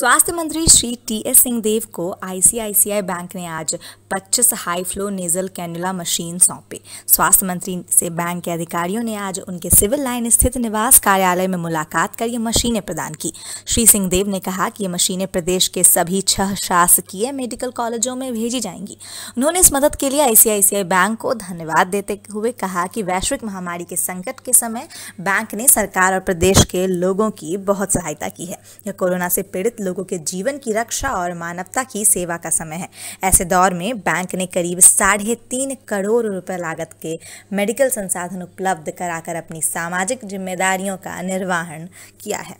स्वास्थ्य मंत्री Shri T S Singhdeo को आईसीआईसीआई बैंक ने आज 25 high flow nasal cannula machine सौंपे स्वास्थ्य मंत्री से बैंक के अधिकारियों ने आज उनके सिविल लाइन स्थित निवास कार्यालय में मुलाकात कर ये मशीनें प्रदान की श्री सिंहदेव ने कहा कि ये मशीनें प्रदेश के सभी छह शासकीय मेडिकल कॉलेजों में भेजी जाएंगी उन्होंने इस मदद के लिए आईसीआईसीआई बैंक को धन्यवाद देते हुए कहा कि वैश्विक महामारी के संकट के समय बैंक ने सरकार और प्रदेश के लोगों की बहुत सहायता की है यह कोरोना से पीड़ित लोगों के जीवन की रक्षा और मानवता की सेवा का समय है ऐसे दौर में बैंक ने करीब साढ़े तीन करोड़ रुपए लागत के मेडिकल संसाधन उपलब्ध कराकर अपनी सामाजिक जिम्मेदारियों का निर्वाहन किया है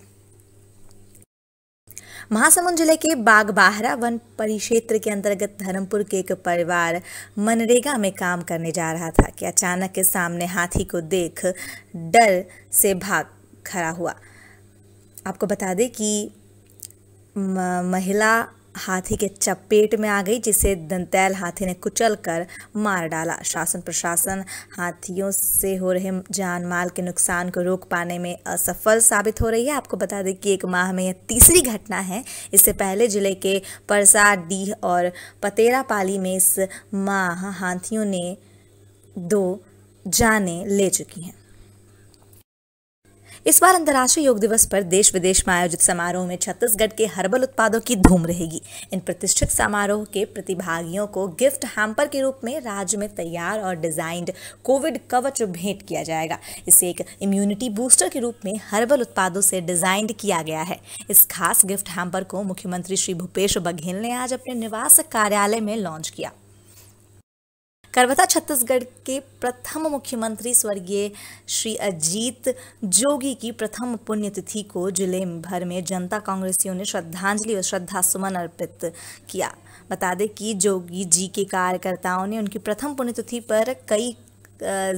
महासमुंद जिले के बागबाहरा वन परिक्षेत्र के अंतर्गत धर्मपुर के एक परिवार मनरेगा में काम करने जा रहा था कि अचानक के सामने हाथी को देख डर से भाग खड़ा हुआ आपको बता दें कि महिला हाथी के चपेट में आ गई जिसे दंतैल हाथी ने कुचल कर मार डाला शासन प्रशासन हाथियों से हो रहे जान माल के नुकसान को रोक पाने में असफल साबित हो रही है आपको बता दें कि एक माह में यह तीसरी घटना है इससे पहले जिले के परसा डीह और पतेरा पाली में इस माह हाथियों ने दो जाने ले चुकी हैं इस बार अंतर्राष्ट्रीय योग दिवस पर देश विदेश में आयोजित समारोह में छत्तीसगढ़ के हर्बल उत्पादों की धूम रहेगी इन प्रतिष्ठित समारोह के प्रतिभागियों को गिफ्ट हैम्पर के रूप में राज्य में तैयार और डिजाइंड कोविड कवच भेंट किया जाएगा इसे एक इम्यूनिटी बूस्टर के रूप में हर्बल उत्पादों से डिजाइंड किया गया है इस खास गिफ्ट हैम्पर को मुख्यमंत्री श्री भूपेश बघेल ने आज अपने निवास कार्यालय में लॉन्च किया करवता छत्तीसगढ़ के प्रथम मुख्यमंत्री स्वर्गीय श्री अजीत जोगी की प्रथम पुण्यतिथि को जिले भर में जनता कांग्रेसियों ने श्रद्धांजलि और श्रद्धा सुमन अर्पित किया बता दें कि जोगी जी के कार्यकर्ताओं ने उनकी प्रथम पुण्यतिथि पर कई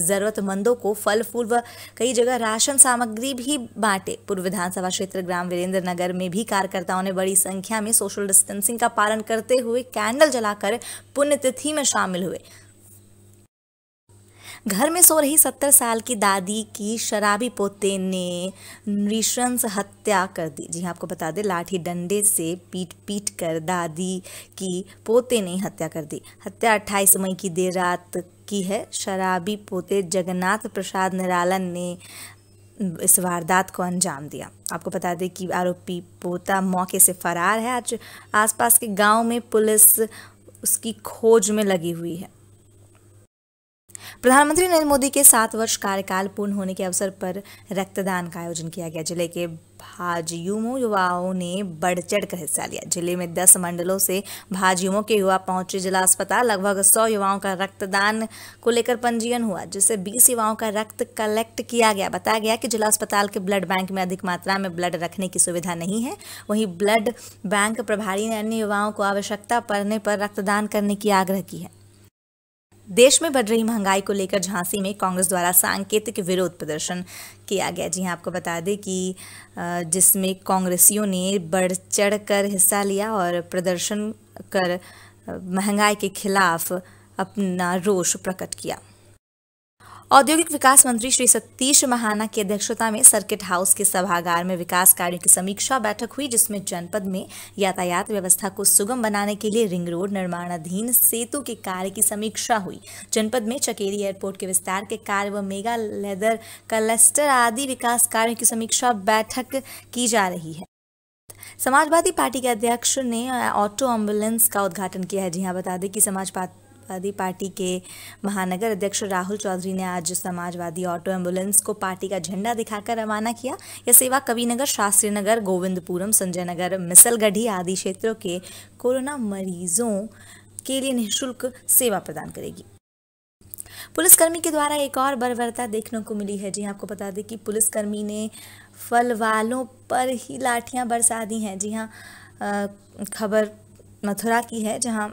ज़रूरतमंदों को फल फूल व कई जगह राशन सामग्री भी बांटे पूर्व विधानसभा क्षेत्र ग्राम वीरेंद्र नगर में भी कार्यकर्ताओं ने बड़ी संख्या में सोशल डिस्टेंसिंग का पालन करते हुए कैंडल जलाकर पुण्यतिथि में शामिल हुए घर में सो रही सत्तर साल की दादी की शराबी पोते ने नृशंस हत्या कर दी जी हाँ, आपको बता दें लाठी डंडे से पीट पीट कर दादी की पोते ने हत्या कर दी हत्या 28 मई की देर रात की है शराबी पोते जगन्नाथ प्रसाद निरालन ने इस वारदात को अंजाम दिया आपको बता दें कि आरोपी पोता मौके से फरार है आज आसपास के गांव में पुलिस उसकी खोज में लगी हुई है प्रधानमंत्री नरेंद्र मोदी के सात वर्ष कार्यकाल पूर्ण होने के अवसर पर रक्तदान का आयोजन किया गया जिले के भाजयुमो युवाओं ने बढ़ चढ़ कर हिस्सा लिया जिले में दस मंडलों से भाजयुमो के युवा पहुंचे जिला अस्पताल लगभग सौ युवाओं का रक्तदान को लेकर पंजीयन हुआ जिससे बीस युवाओं का रक्त कलेक्ट किया गया बताया गया कि जिला अस्पताल के ब्लड बैंक में अधिक मात्रा में ब्लड रखने की सुविधा नहीं है वहीं ब्लड बैंक प्रभारी ने अन्य युवाओं को आवश्यकता पड़ने पर रक्तदान करने की आग्रह की है देश में बढ़ रही महंगाई को लेकर झांसी में कांग्रेस द्वारा सांकेतिक विरोध प्रदर्शन किया गया जी हाँ आपको बता दें कि जिसमें कांग्रेसियों ने बढ़ चढ़ कर हिस्सा लिया और प्रदर्शन कर महंगाई के खिलाफ अपना रोष प्रकट किया औद्योगिक विकास मंत्री श्री सतीश महाना की अध्यक्षता में सर्किट हाउस के सभागार में विकास कार्यों की समीक्षा बैठक हुई जिसमें जनपद में यातायात व्यवस्था को सुगम बनाने के लिए रिंग रोड निर्माणाधीन सेतु के कार्य की समीक्षा हुई जनपद में चकेरी एयरपोर्ट के विस्तार के कार्य व मेगा लेदर क्लस्टर आदि विकास कार्यों की समीक्षा बैठक की जा रही है समाजवादी पार्टी के अध्यक्ष ने ऑटो एम्बुलेंस का उद्घाटन किया है जी हाँ बता दें कि समाजवादी समाजवादी पार्टी के महानगर अध्यक्ष राहुल चौधरी ने आज समाजवादी ऑटो एम्बुलेंस को पार्टी का झंडा दिखाकर रवाना किया यह सेवा कविनगर शास्त्री नगर गोविंदपुरम संजय नगर मिसलगढ़ी आदि क्षेत्रों के कोरोना मरीजों के लिए निःशुल्क सेवा प्रदान करेगी पुलिसकर्मी के द्वारा एक और बर्बरता देखने को मिली है जी हाँ, आपको बता दें कि पुलिसकर्मी ने फल वालों पर ही लाठियां बरसा दी हैं जी हाँ खबर मथुरा की है जहां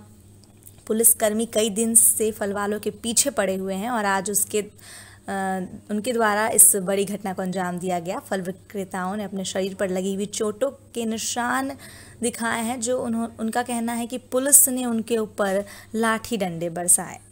पुलिसकर्मी कई दिन से फलवालों के पीछे पड़े हुए हैं और आज उसके उनके द्वारा इस बड़ी घटना को अंजाम दिया गया फल विक्रेताओं ने अपने शरीर पर लगी हुई चोटों के निशान दिखाए हैं जो उन्हों उनका कहना है कि पुलिस ने उनके ऊपर लाठी डंडे बरसाए